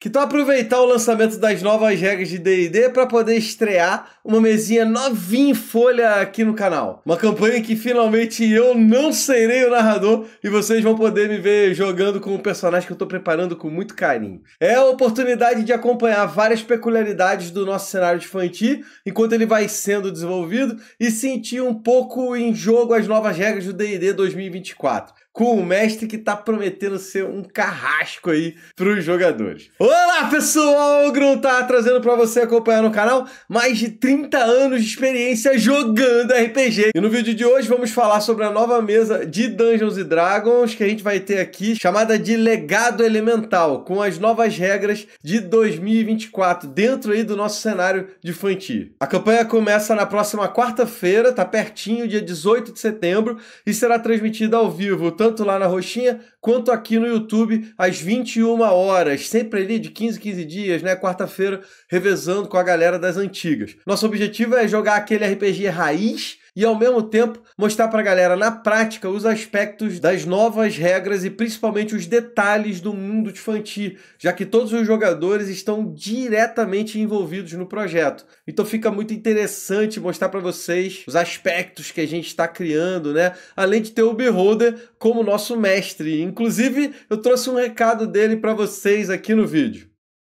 que tal aproveitar o lançamento das novas regras de D&D para poder estrear uma mesinha novinha em folha aqui no canal. Uma campanha que finalmente eu não serei o narrador e vocês vão poder me ver jogando com um personagem que eu estou preparando com muito carinho. É a oportunidade de acompanhar várias peculiaridades do nosso cenário infantil enquanto ele vai sendo desenvolvido e sentir um pouco em jogo as novas regras do D&D 2024 com o mestre que tá prometendo ser um carrasco aí pros jogadores. Olá, pessoal! O Grun tá trazendo para você acompanhar no canal mais de 30 anos de experiência jogando RPG. E no vídeo de hoje vamos falar sobre a nova mesa de Dungeons Dragons que a gente vai ter aqui, chamada de Legado Elemental, com as novas regras de 2024 dentro aí do nosso cenário de Fanti. A campanha começa na próxima quarta-feira, tá pertinho, dia 18 de setembro, e será transmitida ao vivo tanto tanto lá na Roxinha quanto aqui no YouTube, às 21 horas, sempre ali de 15 15 dias, né? Quarta-feira, revezando com a galera das antigas. Nosso objetivo é jogar aquele RPG raiz e ao mesmo tempo mostrar para a galera na prática os aspectos das novas regras e principalmente os detalhes do mundo de Fanti, já que todos os jogadores estão diretamente envolvidos no projeto. Então fica muito interessante mostrar para vocês os aspectos que a gente está criando, né? Além de ter o Beholder como nosso mestre. Inclusive, eu trouxe um recado dele para vocês aqui no vídeo.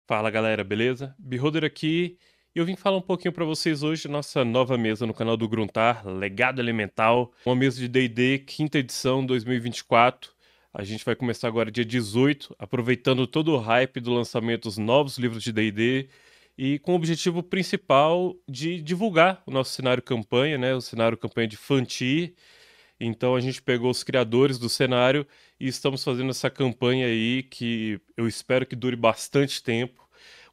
Fala galera, beleza? Beholder aqui eu vim falar um pouquinho para vocês hoje nossa nova mesa no canal do Gruntar, Legado Elemental, uma mesa de D&D, quinta edição 2024. A gente vai começar agora dia 18, aproveitando todo o hype do lançamento dos novos livros de D&D e com o objetivo principal de divulgar o nosso cenário campanha, né, o cenário campanha de Fanti. Então a gente pegou os criadores do cenário e estamos fazendo essa campanha aí que eu espero que dure bastante tempo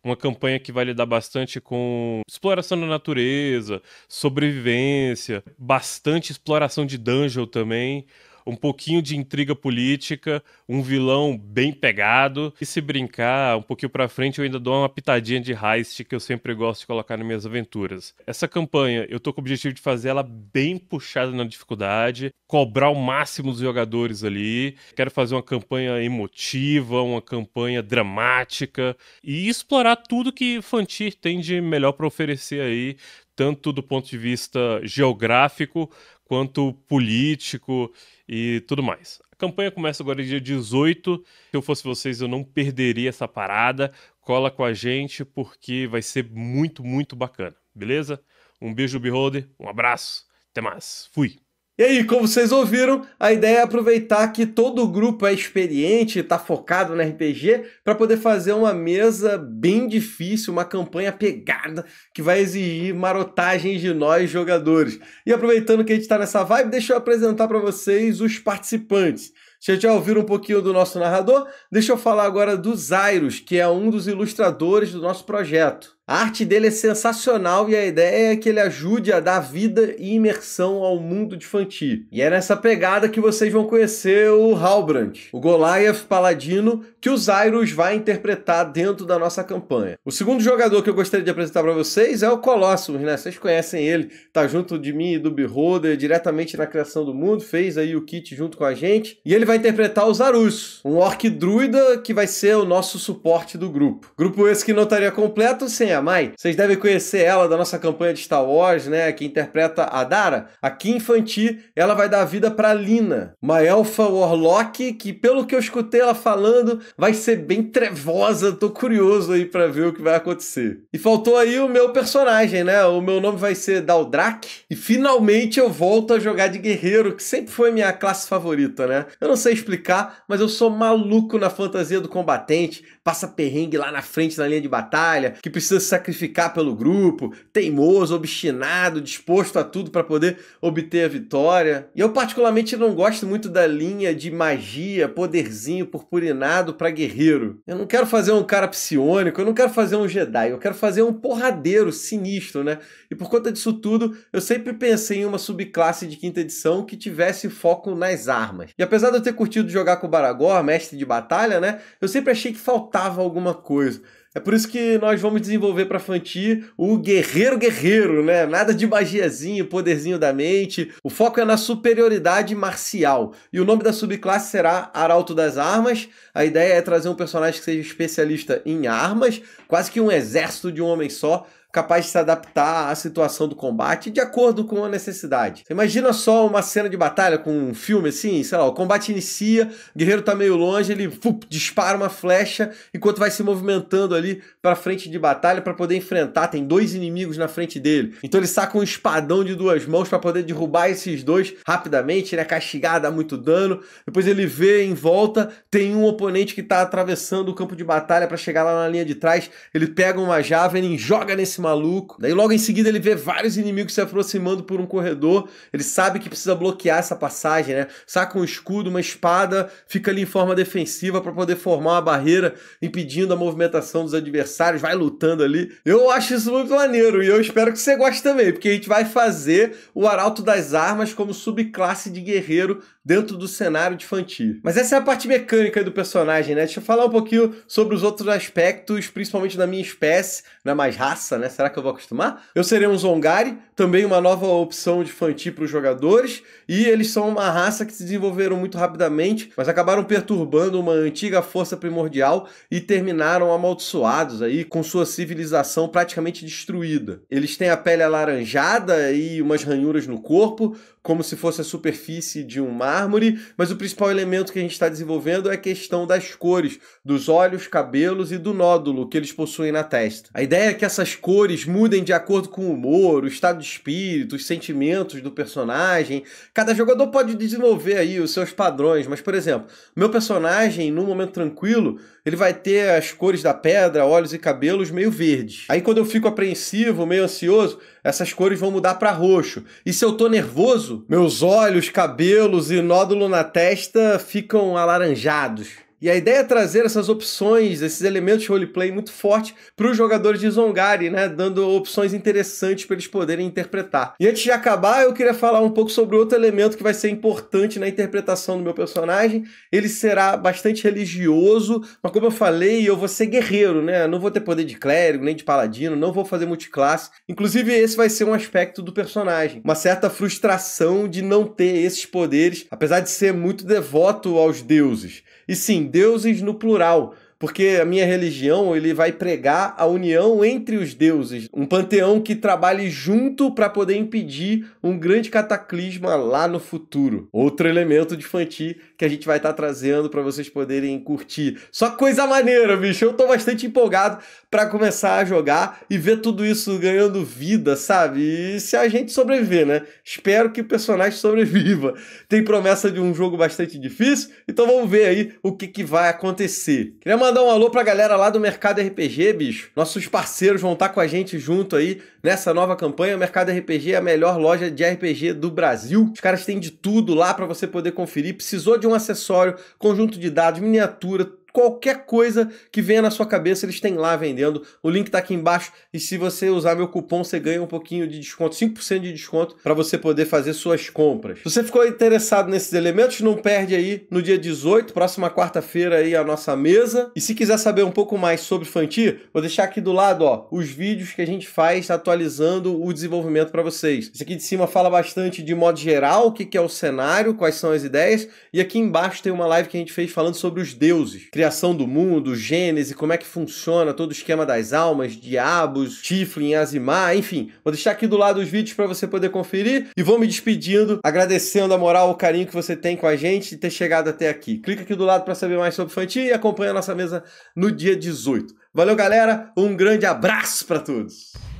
uma campanha que vai lidar bastante com exploração da natureza, sobrevivência, bastante exploração de dungeon também um pouquinho de intriga política, um vilão bem pegado. E se brincar um pouquinho para frente, eu ainda dou uma pitadinha de heist que eu sempre gosto de colocar nas minhas aventuras. Essa campanha, eu tô com o objetivo de fazer ela bem puxada na dificuldade, cobrar o máximo dos jogadores ali. Quero fazer uma campanha emotiva, uma campanha dramática e explorar tudo que Fantir tem de melhor para oferecer aí, tanto do ponto de vista geográfico quanto político e tudo mais. A campanha começa agora dia 18. Se eu fosse vocês, eu não perderia essa parada. Cola com a gente porque vai ser muito, muito bacana, beleza? Um beijo, Beholder, um abraço, até mais, fui! E aí, como vocês ouviram, a ideia é aproveitar que todo o grupo é experiente, está focado no RPG, para poder fazer uma mesa bem difícil, uma campanha pegada, que vai exigir marotagens de nós jogadores. E aproveitando que a gente está nessa vibe, deixa eu apresentar para vocês os participantes. Vocês já ouviram um pouquinho do nosso narrador? Deixa eu falar agora do Zairos, que é um dos ilustradores do nosso projeto. A arte dele é sensacional e a ideia é que ele ajude a dar vida e imersão ao mundo de Fanti. E é nessa pegada que vocês vão conhecer o Halbrand, o Goliath Paladino, que o Zyrus vai interpretar dentro da nossa campanha. O segundo jogador que eu gostaria de apresentar para vocês é o Colossus, né? Vocês conhecem ele, tá junto de mim e do Beholder, diretamente na criação do mundo, fez aí o kit junto com a gente. E ele vai interpretar o Zarus, um orc druida que vai ser o nosso suporte do grupo. Grupo esse que não estaria completo sem a Mai. Vocês devem conhecer ela da nossa campanha de Star Wars, né? Que interpreta a Dara. Aqui infantil, ela vai dar vida para Lina, uma elfa warlock que, pelo que eu escutei ela falando, vai ser bem trevosa. Tô curioso aí para ver o que vai acontecer. E faltou aí o meu personagem, né? O meu nome vai ser Daldrak. E finalmente eu volto a jogar de guerreiro, que sempre foi minha classe favorita, né? Eu não sei explicar, mas eu sou maluco na fantasia do combatente, passa perrengue lá na frente na linha de batalha, que precisa sacrificar pelo grupo, teimoso, obstinado, disposto a tudo para poder obter a vitória. E eu, particularmente, não gosto muito da linha de magia, poderzinho purpurinado para guerreiro. Eu não quero fazer um cara psionico, eu não quero fazer um Jedi, eu quero fazer um porradeiro sinistro, né? E por conta disso tudo, eu sempre pensei em uma subclasse de quinta edição que tivesse foco nas armas. E apesar de eu ter curtido jogar com o Baragor, mestre de batalha, né? Eu sempre achei que faltava alguma coisa. É por isso que nós vamos desenvolver para Fanti o guerreiro guerreiro, né? Nada de magiazinho, poderzinho da mente. O foco é na superioridade marcial. E o nome da subclasse será Arauto das Armas. A ideia é trazer um personagem que seja especialista em armas, quase que um exército de um homem só, capaz de se adaptar à situação do combate de acordo com a necessidade. Você imagina só uma cena de batalha com um filme assim, sei lá, o combate inicia, o guerreiro tá meio longe, ele fup, dispara uma flecha enquanto vai se movimentando ali para frente de batalha para poder enfrentar, tem dois inimigos na frente dele. Então ele saca um espadão de duas mãos para poder derrubar esses dois rapidamente, ele é castigado, dá muito dano. Depois ele vê em volta, tem um oponente que tá atravessando o campo de batalha para chegar lá na linha de trás, ele pega uma javelin, joga nesse maluco. Daí logo em seguida ele vê vários inimigos se aproximando por um corredor. Ele sabe que precisa bloquear essa passagem, né? Saca um escudo, uma espada, fica ali em forma defensiva para poder formar uma barreira impedindo a movimentação dos adversários, vai lutando ali. Eu acho isso muito maneiro e eu espero que você goste também, porque a gente vai fazer o Arauto das Armas como subclasse de guerreiro dentro do cenário de Fantir. Mas essa é a parte mecânica do personagem, né? Deixa eu falar um pouquinho sobre os outros aspectos, principalmente da minha espécie, na mais raça, né? será que eu vou acostumar? Eu serei um Zongari, também uma nova opção de Fanti para os jogadores, e eles são uma raça que se desenvolveram muito rapidamente, mas acabaram perturbando uma antiga força primordial e terminaram amaldiçoados aí, com sua civilização praticamente destruída. Eles têm a pele alaranjada e umas ranhuras no corpo, como se fosse a superfície de um mármore, mas o principal elemento que a gente está desenvolvendo é a questão das cores, dos olhos, cabelos e do nódulo que eles possuem na testa. A ideia é que essas cores cores mudem de acordo com o humor, o estado de espírito, os sentimentos do personagem. Cada jogador pode desenvolver aí os seus padrões, mas por exemplo, meu personagem num momento tranquilo, ele vai ter as cores da pedra, olhos e cabelos meio verdes. Aí quando eu fico apreensivo, meio ansioso, essas cores vão mudar para roxo. E se eu tô nervoso, meus olhos, cabelos e nódulo na testa ficam alaranjados. E a ideia é trazer essas opções, esses elementos de roleplay muito forte para os jogadores de Zongari, né? Dando opções interessantes para eles poderem interpretar. E antes de acabar, eu queria falar um pouco sobre outro elemento que vai ser importante na interpretação do meu personagem. Ele será bastante religioso, mas como eu falei, eu vou ser guerreiro, né? não vou ter poder de clérigo, nem de paladino, não vou fazer multiclasse. Inclusive, esse vai ser um aspecto do personagem. Uma certa frustração de não ter esses poderes, apesar de ser muito devoto aos deuses e sim deuses no plural, porque a minha religião ele vai pregar a união entre os deuses, um panteão que trabalhe junto para poder impedir um grande cataclisma lá no futuro. Outro elemento de Fanti que a gente vai estar tá trazendo para vocês poderem curtir. Só coisa maneira, bicho. Eu tô bastante empolgado para começar a jogar e ver tudo isso ganhando vida, sabe? E se a gente sobreviver, né? Espero que o personagem sobreviva. Tem promessa de um jogo bastante difícil, então vamos ver aí o que, que vai acontecer. Queria mandar um alô pra galera lá do Mercado RPG, bicho. Nossos parceiros vão estar tá com a gente junto aí nessa nova campanha. O Mercado RPG é a melhor loja de RPG do Brasil. Os caras têm de tudo lá para você poder conferir. Precisou de um acessório, conjunto de dados, miniatura, qualquer coisa que venha na sua cabeça, eles têm lá vendendo. O link tá aqui embaixo e se você usar meu cupom, você ganha um pouquinho de desconto, 5% de desconto para você poder fazer suas compras. Se você ficou interessado nesses elementos, não perde aí no dia 18, próxima quarta-feira aí a nossa mesa. E se quiser saber um pouco mais sobre Fanti, vou deixar aqui do lado, ó, os vídeos que a gente faz atualizando o desenvolvimento para vocês. Esse aqui de cima fala bastante de modo geral, o que que é o cenário, quais são as ideias, e aqui embaixo tem uma live que a gente fez falando sobre os deuses criação do mundo, Gênese, como é que funciona todo o esquema das almas, diabos, Tiflin, Azimar, enfim. Vou deixar aqui do lado os vídeos para você poder conferir e vou me despedindo, agradecendo a moral, o carinho que você tem com a gente e ter chegado até aqui. Clica aqui do lado para saber mais sobre Fanti e acompanha a nossa mesa no dia 18. Valeu, galera. Um grande abraço para todos.